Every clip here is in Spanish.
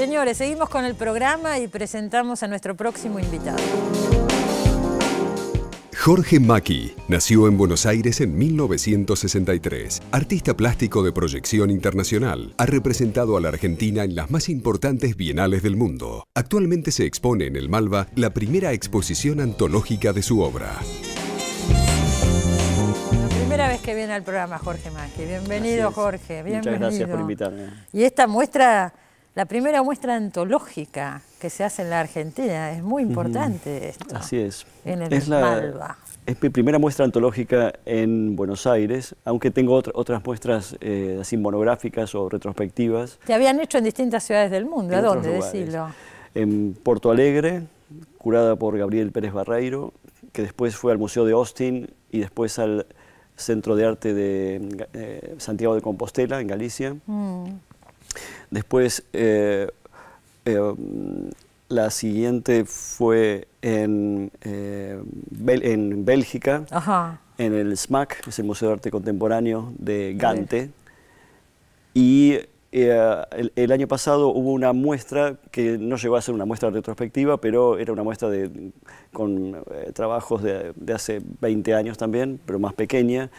Señores, seguimos con el programa y presentamos a nuestro próximo invitado. Jorge Maki nació en Buenos Aires en 1963. Artista plástico de proyección internacional, ha representado a la Argentina en las más importantes bienales del mundo. Actualmente se expone en el Malva la primera exposición antológica de su obra. primera vez que viene al programa Jorge Maki. Bienvenido, Jorge. Bienvenido. Muchas gracias por invitarme. Y esta muestra la primera muestra antológica que se hace en la Argentina. Es muy importante esto. Así es. En el es Es mi primera muestra antológica en Buenos Aires, aunque tengo otras muestras eh, monográficas o retrospectivas. Te habían hecho en distintas ciudades del mundo. ¿A dónde? Decirlo. En Porto Alegre, curada por Gabriel Pérez Barreiro, que después fue al Museo de Austin y después al Centro de Arte de eh, Santiago de Compostela, en Galicia. Mm. Después, eh, eh, la siguiente fue en, eh, Bélgica, en el SMAC, que es el Museo de Arte Contemporáneo de Gante. Y el, año pasado hubo una muestra que no llegó a ser una muestra retrospectiva, pero era una muestra de, con trabajos de, hace 20 años también, pero más pequeña,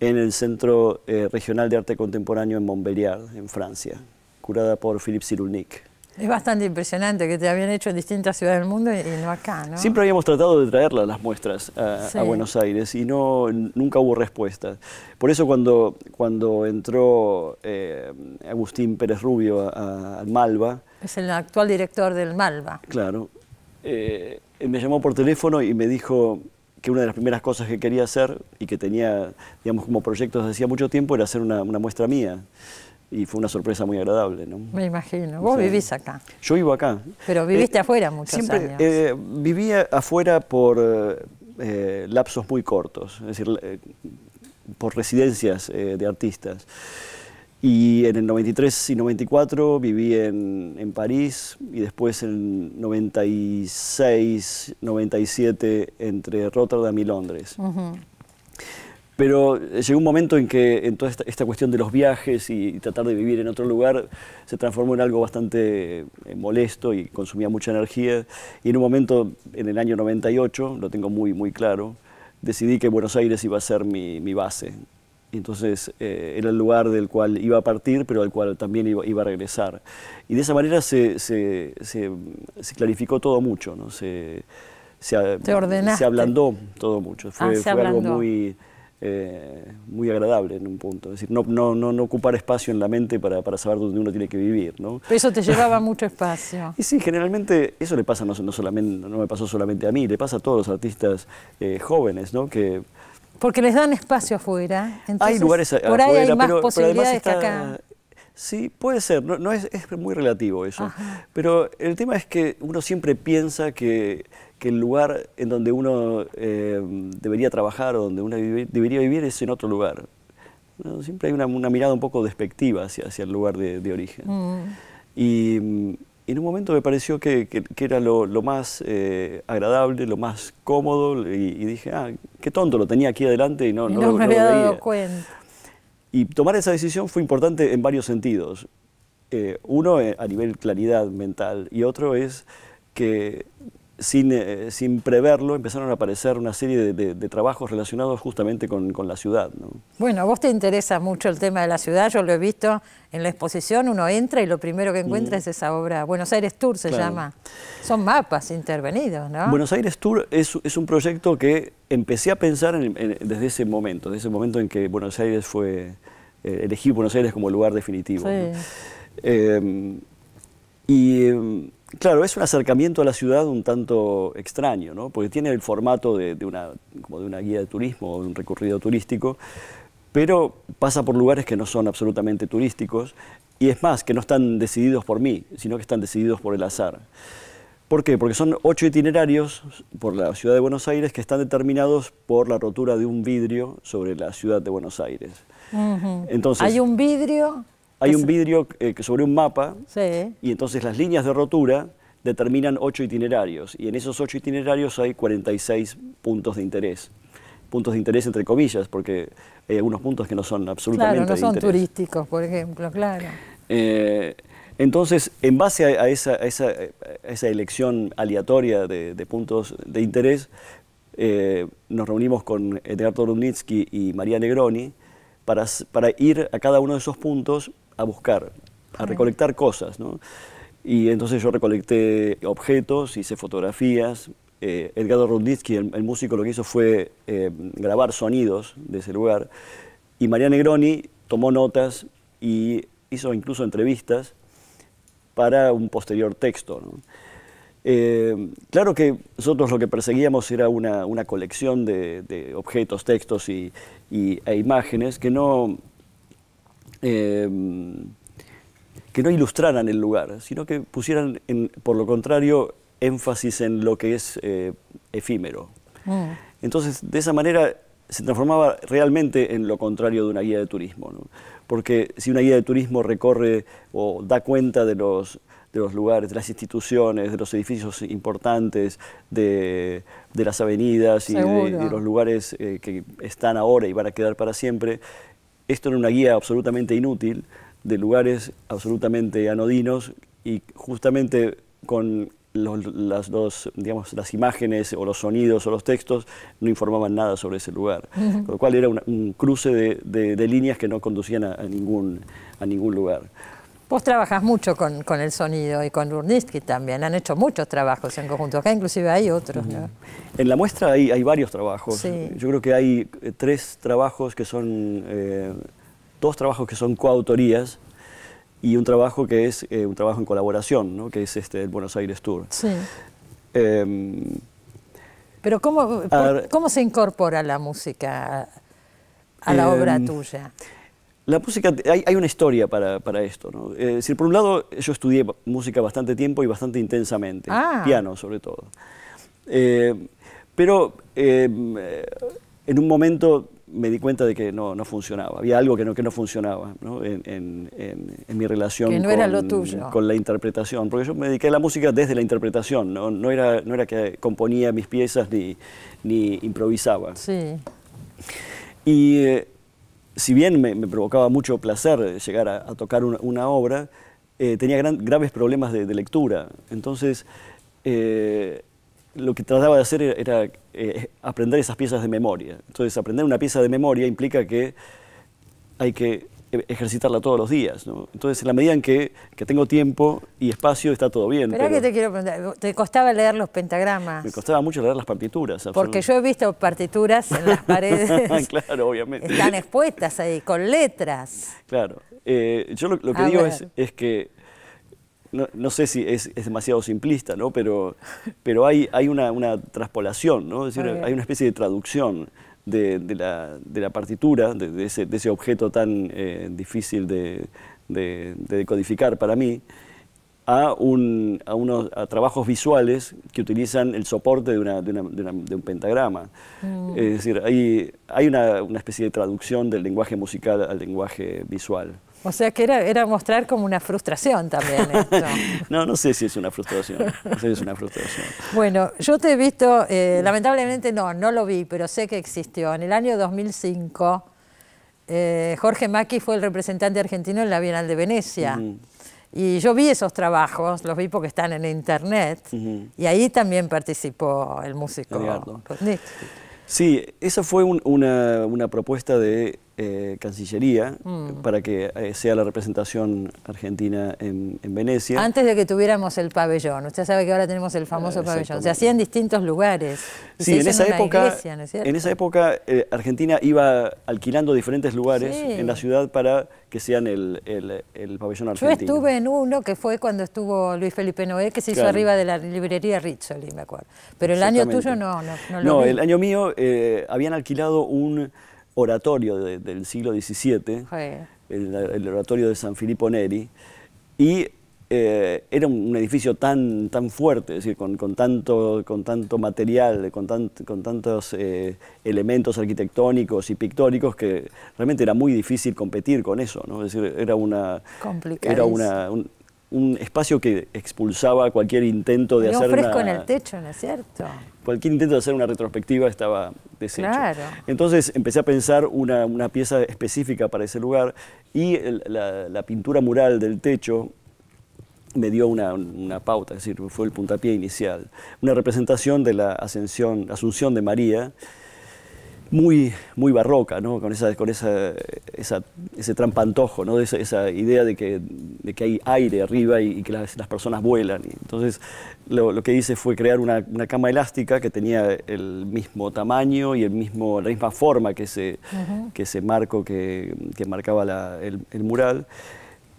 en el Centro Regional de Arte Contemporáneo en Montbéliard, en Francia curada por Philip Sirulnik. Es bastante impresionante que te habían hecho en distintas ciudades del mundo y, no acá, ¿no? Siempre habíamos tratado de traerla las muestras a, Buenos Aires y no, nunca hubo respuesta. Por eso cuando, cuando entró eh, Agustín Pérez Rubio al Malva... Es el actual director del Malva. Claro. Eh, me llamó por teléfono y me dijo que una de las primeras cosas que quería hacer y que tenía, digamos, como proyecto desde hacía mucho tiempo era hacer una, una muestra mía y fue una sorpresa muy agradable. Me imagino. Vos vivís acá. Yo vivo acá. Pero viviste eh, afuera muchos siempre, eh, vivía afuera por eh, lapsos muy cortos, es decir, por residencias de artistas. Y en el 93 y 94 viví en, París y después en 96, 97 entre Rotterdam y Londres. Pero eh, llegó un momento en que en toda esta, cuestión de los viajes y, tratar de vivir en otro lugar se transformó en algo bastante eh, molesto y consumía mucha energía. Y en un momento, en el año 98, lo tengo muy, muy claro, decidí que Buenos Aires iba a ser mi, base. Entonces eh, era el lugar del cual iba a partir, pero al cual también iba, a regresar. Y de esa manera se, se, se, se clarificó todo mucho, ¿no? se, se, ablandó todo mucho. fue ah, algo muy eh, muy agradable en un punto. Es decir, no, no, no, no ocupar espacio en la mente para, para, saber dónde uno tiene que vivir. ¿no? Pero eso te llevaba mucho espacio. Y sí, generalmente eso le pasa no, solamente, no me pasó solamente a mí, le pasa a todos los artistas eh, jóvenes, ¿no? que porque les dan espacio afuera. hay lugares por ahí hay más posibilidades que acá. Sí, puede ser, no, es, es, muy relativo eso. Pero el tema es que uno siempre piensa que que el lugar en donde uno eh, debería trabajar o donde uno debería vivir es en otro lugar. Siempre hay una, mirada un poco despectiva hacia, hacia el lugar de, origen. Mm. Y, mm, en un momento me pareció que, era lo, más eh, agradable, lo más cómodo, y, dije, ah, qué tonto, lo tenía aquí adelante y no, no, me había dado cuenta. Y tomar esa decisión fue importante en varios sentidos. Eh, uno a nivel claridad mental y otro es que sin, eh, sin, preverlo, empezaron a aparecer una serie de, trabajos relacionados justamente con, con la ciudad. Bueno, a vos te interesa mucho el tema de la ciudad, yo lo he visto en la exposición, uno entra y lo primero que encuentra es esa obra, Buenos Aires Tour se llama. Son mapas intervenidos, ¿no? Buenos Aires Tour es, es un proyecto que empecé a pensar desde ese momento, desde ese momento en que Buenos Aires fue, eh, elegí Buenos Aires como lugar definitivo. Em, y em, Claro, es un acercamiento a la ciudad un tanto extraño, ¿no? porque tiene el formato de, una, como de una guía de turismo o de un recorrido turístico, pero pasa por lugares que no son absolutamente turísticos y es más, que no están decididos por mí, sino que están decididos por el azar. ¿Por qué? Porque son ocho itinerarios por la ciudad de Buenos Aires que están determinados por la rotura de un vidrio sobre la ciudad de Buenos Aires. Entonces, Hay un vidrio hay un vidrio eh, que sobre un mapa y entonces las líneas de rotura determinan ocho itinerarios y en esos ocho itinerarios hay 46 puntos de interés. Puntos de interés entre comillas, porque hay eh, algunos puntos que no son absolutamente Claro, no turísticos, por ejemplo, claro. Eh, entonces, en base a, esa, elección aleatoria de, puntos de interés, nos reunimos con Edgardo Rudnitsky y María Negroni para ir a cada uno de esos puntos a buscar, a recolectar cosas, Y entonces yo recolecté objetos, hice fotografías. Eh, Edgardo Rudnitsky, el, músico, lo que hizo fue eh, grabar sonidos de ese lugar. Y María Negroni tomó notas y hizo incluso entrevistas para un posterior texto. Eh, claro que nosotros lo que perseguíamos era una, colección de, objetos, textos y, e imágenes que no, eh, que no ilustraran el lugar, sino que pusieran, por lo contrario, énfasis en lo que es eh, efímero. Mm. Entonces, de esa manera se transformaba realmente en lo contrario de una guía de turismo. Porque si una guía de turismo recorre o da cuenta de los, de los lugares, de las instituciones, de los edificios importantes, de, las avenidas y de, los lugares eh, que están ahora y van a quedar para siempre, esto era una guía absolutamente inútil, de lugares absolutamente anodinos y justamente con las, dos las imágenes o los sonidos o los textos no informaban nada sobre ese lugar. Con lo cual era un cruce de, líneas que no conducían a ningún, a ningún lugar. Vos trabajas mucho con, el sonido y con Urnitsky también, han hecho muchos trabajos en conjunto, acá inclusive hay otros. ¿no? En la muestra hay, varios trabajos, yo creo que hay eh, tres trabajos que son, eh, dos trabajos que son coautorías y un trabajo que es eh, un trabajo en colaboración, ¿no? que es este, el Buenos Aires Tour. Sí. Em, Pero ¿cómo, ¿cómo se incorpora la música a la em, obra tuya? La música, hay, una historia para, para esto, ¿no? decir, eh, por un lado, yo estudié música bastante tiempo y bastante intensamente, ah. piano sobre todo. Eh, pero eh, en un momento me di cuenta de que no, no funcionaba, había algo que no, que no funcionaba ¿no? En, en, en, mi relación con, con, la interpretación, porque yo me dediqué a la música desde la interpretación, no, no era, no era que componía mis piezas ni, ni improvisaba. Sí. Y si bien me, provocaba mucho placer eh, llegar a, tocar una, obra, eh, tenía graves problemas de, lectura. Entonces, eh, lo que trataba de hacer era, aprender esas piezas de memoria. Entonces, aprender una pieza de memoria implica que hay que e-, ejercitarla todos los días. Entonces, en la medida en que, tengo tiempo y espacio, está todo bien. te costaba leer los pentagramas? Me costaba mucho leer las partituras. Porque yo he visto partituras en las paredes. claro, obviamente. Están expuestas ahí, con letras. Claro. Eh, yo lo, que ah, digo es que no, sé si es, demasiado simplista, pero, hay, una, una transpolación, ¿no? decir, hay una especie de traducción de, la, partitura, de, ese, objeto tan eh, difícil de, decodificar para mí, a, unos, trabajos visuales que utilizan el soporte de, un pentagrama. Mm. Es decir, hay una especie de traducción del lenguaje musical al lenguaje visual. O sea que era, era mostrar como una frustración también esto. no, no sé si es una frustración. Bueno, yo te he visto, eh, lamentablemente no, no lo vi, pero sé que existió. En el año 2005, eh, Jorge maki fue el representante argentino en la Bienal de Venecia. Y yo vi esos trabajos, los vi porque están en internet, y ahí también participó el músico. Sí, esa fue una, propuesta de eh, Cancillería mm. para que eh, sea la representación argentina en, Venecia. Antes de que tuviéramos el pabellón, usted sabe que ahora tenemos el famoso ah, pabellón, se hacía en distintos lugares. sí, en, esa época, en eh, esa época Argentina iba alquilando diferentes lugares en la ciudad para que sean el, pabellón argentino. Yo estuve en uno que fue cuando estuvo Luis Felipe Noé, que se hizo arriba de la librería Rizzoli, me acuerdo. Pero el año tuyo no, no, No, el año mío habían alquilado un oratorio del siglo XVII, el, oratorio de San Filippo Neri, y eh, era un, edificio tan, tan fuerte, decir, con, tanto, con tanto material, con, con tantos eh, elementos arquitectónicos y pictóricos que realmente era muy difícil competir con eso, decir, era una... Era un espacio que expulsaba cualquier intento de hacer fresco una, en el techo, ¿no es cierto? Cualquier intento de hacer una retrospectiva estaba deshecho. Entonces empecé a pensar una, una, pieza específica para ese lugar y la, la, pintura mural del techo me dio una, una, pauta, es decir, fue el puntapié inicial. Una representación de la ascensión, asunción de María, muy, barroca, ¿no? con, esa, con ese trampantojo, ¿no? esa, esa idea de que, hay aire arriba y, que las, personas vuelan. entonces lo, que hice fue crear una, cama elástica que tenía el mismo tamaño y el mismo, la misma forma que ese, marco que, marcaba el mural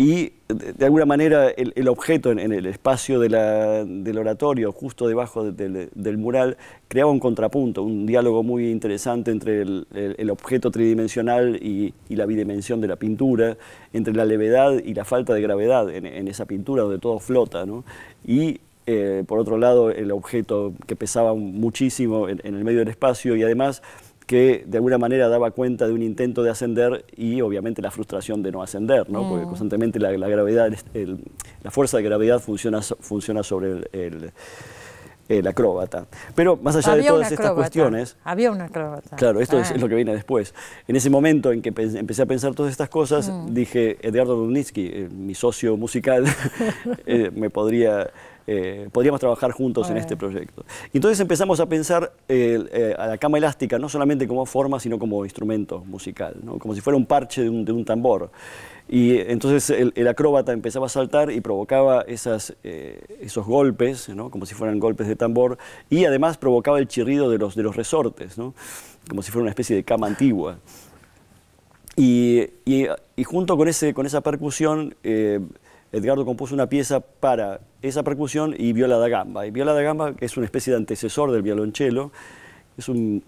y de alguna manera el, objeto en, el espacio del oratorio, justo debajo del mural, creaba un contrapunto, un diálogo muy interesante entre el, objeto tridimensional y, la bidimensión de la pintura, entre la levedad y la falta de gravedad en, esa pintura donde todo flota, ¿no? y eh, por otro lado el objeto que pesaba muchísimo en el medio del espacio y además que de alguna manera daba cuenta de un intento de ascender y obviamente la frustración de no ascender, porque constantemente la, gravedad, la fuerza de gravedad funciona, sobre el, el acróbata. Pero más allá de todas estas cuestiones... Había un acróbata. Claro, esto es, ah. lo que viene después. En ese momento en que empecé a pensar todas estas cosas, mm. dije, Edgardo Lunitsky, eh, mi socio musical, eh, me podría eh, podríamos trabajar juntos en este proyecto. Entonces empezamos a pensar eh, a la cama elástica no solamente como forma, sino como instrumento musical, como si fuera un parche de un, tambor. Y entonces el, acróbata empezaba a saltar y provocaba esas, eh, esos golpes, como si fueran golpes de tambor, y además provocaba el chirrido de los, de los resortes, como si fuera una especie de cama antigua. Y, junto con, ese, con esa percusión Edgardo compuso una pieza para esa percusión y viola da gamba. Y viola da gamba, es una especie de antecesor del violonchelo, es un,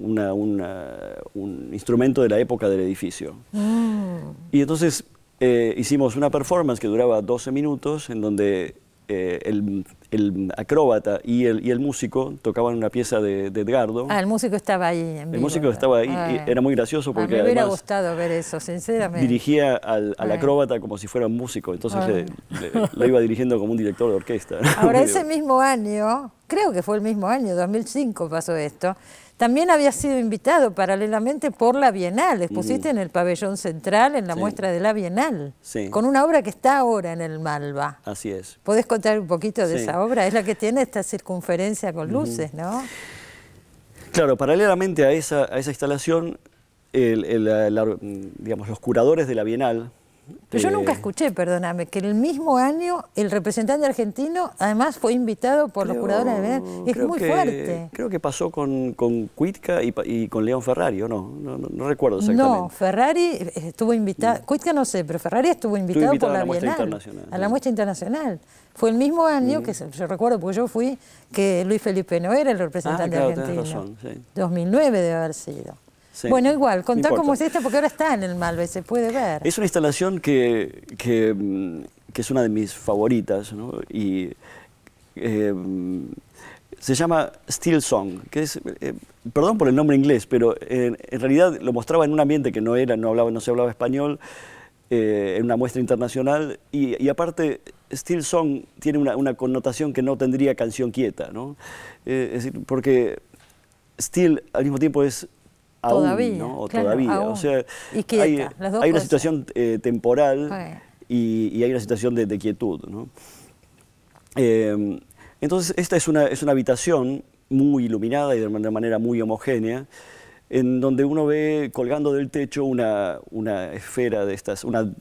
instrumento de la época del edificio. Mm. Y entonces eh, hicimos una performance que duraba 12 minutos, en donde eh, el, acróbata y el, y el, músico tocaban una pieza de, Edgardo. Ah, el músico estaba ahí. el músico estaba ahí. Y ah, era muy gracioso porque. me hubiera gustado ver eso, sinceramente. Dirigía al, acróbata como si fuera un músico, entonces lo iba dirigiendo como un director de orquesta. Ahora, ese mismo año, creo que fue el mismo año, 2005 pasó esto también había sido invitado paralelamente por la Bienal, expusiste en el pabellón central en la muestra de la Bienal, con una obra que está ahora en el Malva. Así es. ¿Podés contar un poquito de esa obra? Es la que tiene esta circunferencia con luces, ¿no? Claro, paralelamente a esa, a esa instalación, digamos, los curadores de la Bienal, pero yo nunca escuché, perdóname, que el mismo año el representante argentino además fue invitado por los curadores de Viena, Es muy fuerte. Creo que pasó con, Cuitca y, con León Ferrari, ¿o no? No, recuerdo exactamente. No, Ferrari estuvo invitado, Cuitca no sé, pero Ferrari estuvo invitado, por la, a la muestra internacional. A la muestra internacional. Fue el mismo año, mm. que yo recuerdo porque yo fui, que Luis Felipe no era el representante ah, argentino. Razón, 2009 debe haber sido. Bueno, igual, contá cómo es esta, porque ahora está en el Malve, se puede ver. Es una instalación que, que, mm, es una de mis favoritas, ¿no? Y em, se llama Steel Song, que es, eh, perdón por el nombre inglés, pero en realidad lo mostraba en un ambiente que no era, no, hablaba, no se hablaba español, eh, en una muestra internacional, y, aparte Still Song tiene una, una, connotación que no tendría canción quieta, ¿no? Eh, es decir, porque Steel al mismo tiempo es todavía, hay, una situación eh, temporal y, hay una situación de, quietud, em, entonces, esta es una, es una habitación muy iluminada y de una manera muy homogénea, en donde uno ve colgando del techo una, esfera de estas, una,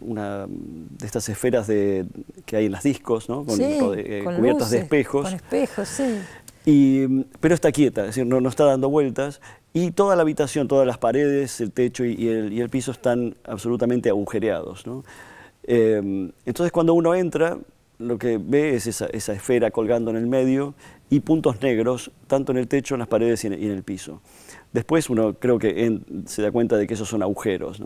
una de estas esferas de, que hay en las discos, eh, cubiertas de espejos. Con espejos, sí. pero está quieta, decir, no, no está dando vueltas y toda la habitación, todas las paredes, el techo y, el, piso están absolutamente agujereados. Em, entonces cuando uno entra, lo que ve es esa, esfera colgando en el medio y puntos negros, tanto en el techo, en las paredes y en, el piso. Después uno creo que se da cuenta de que esos son agujeros.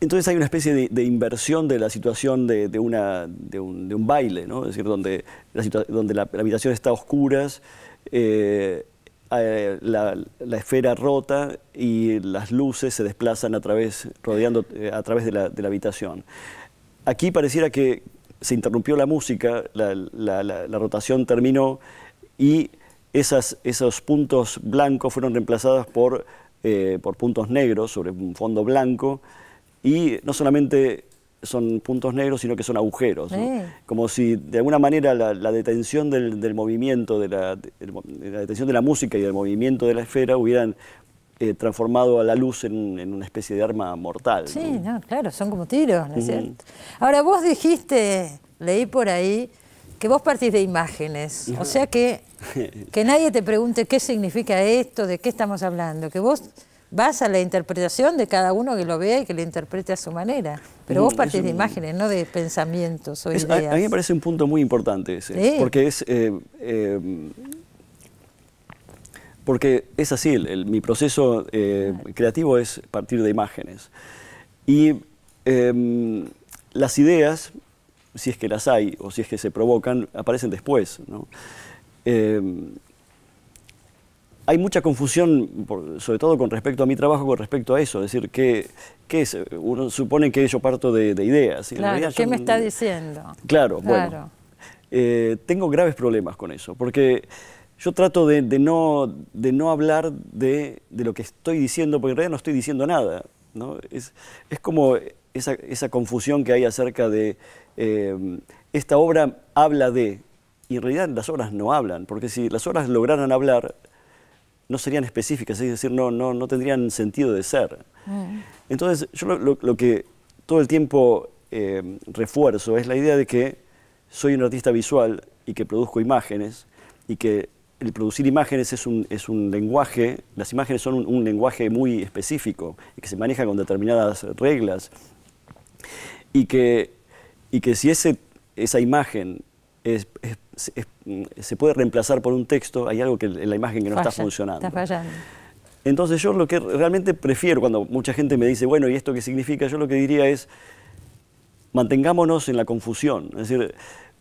Entonces hay una especie de, inversión de la situación de, un, baile, es decir, donde, la, habitación está a oscuras. Eh, eh, la, esfera rota y las luces se desplazan a través, rodeando eh, a través de la, habitación. Aquí pareciera que se interrumpió la música, la, rotación terminó y esos puntos blancos fueron reemplazados por, eh, por puntos negros sobre un fondo blanco y no solamente son puntos negros, sino que son agujeros. Como si de alguna manera la, detención del, movimiento, de la, detención de la música y del movimiento de la esfera hubieran eh, transformado a la luz en, una especie de arma mortal. Sí, claro, son como tiros, ¿no es cierto? Ahora, vos dijiste, leí por ahí, que vos partís de imágenes, o sea que, que nadie te pregunte qué significa esto, de qué estamos hablando, que vos vas a la interpretación de cada uno que lo vea y que lo interprete a su manera. Pero vos mm, partís de imágenes, no de pensamientos o ideas. A, mí me parece un punto muy importante ese, porque es... Eh, eh, porque es así, mi proceso eh, creativo es partir de imágenes. Y em, las ideas, si es que las hay o si es que se provocan, aparecen después. Em, hay mucha confusión, sobre todo con respecto a mi trabajo, con respecto a eso. Es decir, que, es? uno supone que yo parto de, ideas. ¿qué me está diciendo? Claro, bueno. Eh, tengo graves problemas con eso, porque yo trato de, no, hablar de, lo que estoy diciendo, porque en realidad no estoy diciendo nada. Es, como esa, confusión que hay acerca de eh, esta obra habla de, y en realidad las obras no hablan, porque si las obras lograran hablar, no serían específicas, es decir, no, no, no tendrían sentido de ser. Mm. Entonces, yo lo, que todo el tiempo eh, refuerzo es la idea de que soy un artista visual y que produzco imágenes y que el producir imágenes es un, lenguaje, las imágenes son un, lenguaje muy específico y que se maneja con determinadas reglas y que, y que si ese, esa imagen se puede reemplazar por un texto, hay algo en la imagen que no está funcionando. Entonces yo lo que realmente prefiero, cuando mucha gente me dice, bueno, ¿y esto qué significa? Yo lo que diría es, mantengámonos en la confusión. Es decir,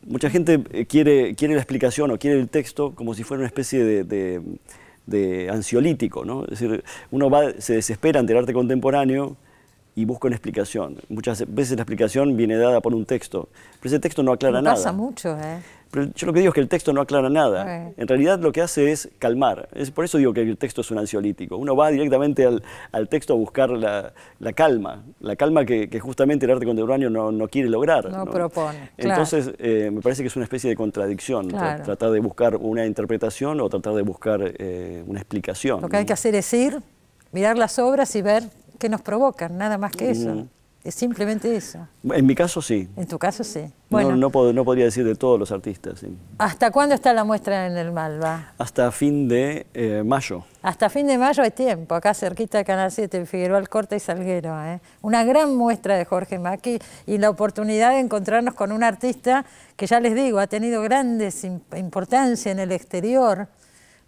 mucha gente eh, quiere, quiere la explicación o quiere el texto como si fuera una especie de, ansiolítico, ¿no? Es decir, uno se desespera ante el arte contemporáneo, y busco una explicación. Muchas veces la explicación viene dada por un texto, pero ese texto no aclara nada. Pasa mucho, ¿eh? Pero yo lo que digo es que el texto no aclara nada. En realidad lo que hace es calmar. Es, por eso digo que el texto es un ansiolítico. Uno va directamente al, al texto a buscar la, la, calma, la calma que, justamente el arte contemporáneo no, no quiere lograr. No, propone. Entonces eh, me parece que es una especie de contradicción, tratar de buscar una interpretación o tratar de buscar eh, una explicación. Lo que hay que hacer es ir, mirar las obras y ver que nos provocan, nada más que eso. Mm. Es simplemente eso. En mi caso sí. En tu caso sí. Bueno, no, no, podría decir de todos los artistas. ¿Hasta cuándo está la muestra en el Malva? Hasta fin de eh, mayo. Hasta fin de mayo hay tiempo, acá cerquita de Canal 7, en Figueroa Alcorta y Salguero. ¿eh? Una gran muestra de Jorge Maki y la oportunidad de encontrarnos con un artista que ya les digo, ha tenido grandes importancia en el exterior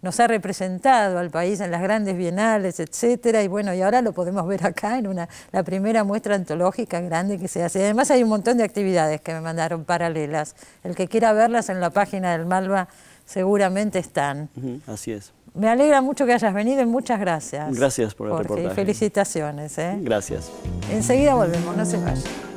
nos ha representado al país en las grandes bienales, etcétera, y bueno, y ahora lo podemos ver acá en una, la primera muestra antológica grande que se hace. Además hay un montón de actividades que me mandaron paralelas. El que quiera verlas en la página del Malva seguramente están. así es. Me alegra mucho que hayas venido y muchas gracias. Gracias por el felicitaciones. ¿eh? Gracias. Enseguida volvemos, no se vayan.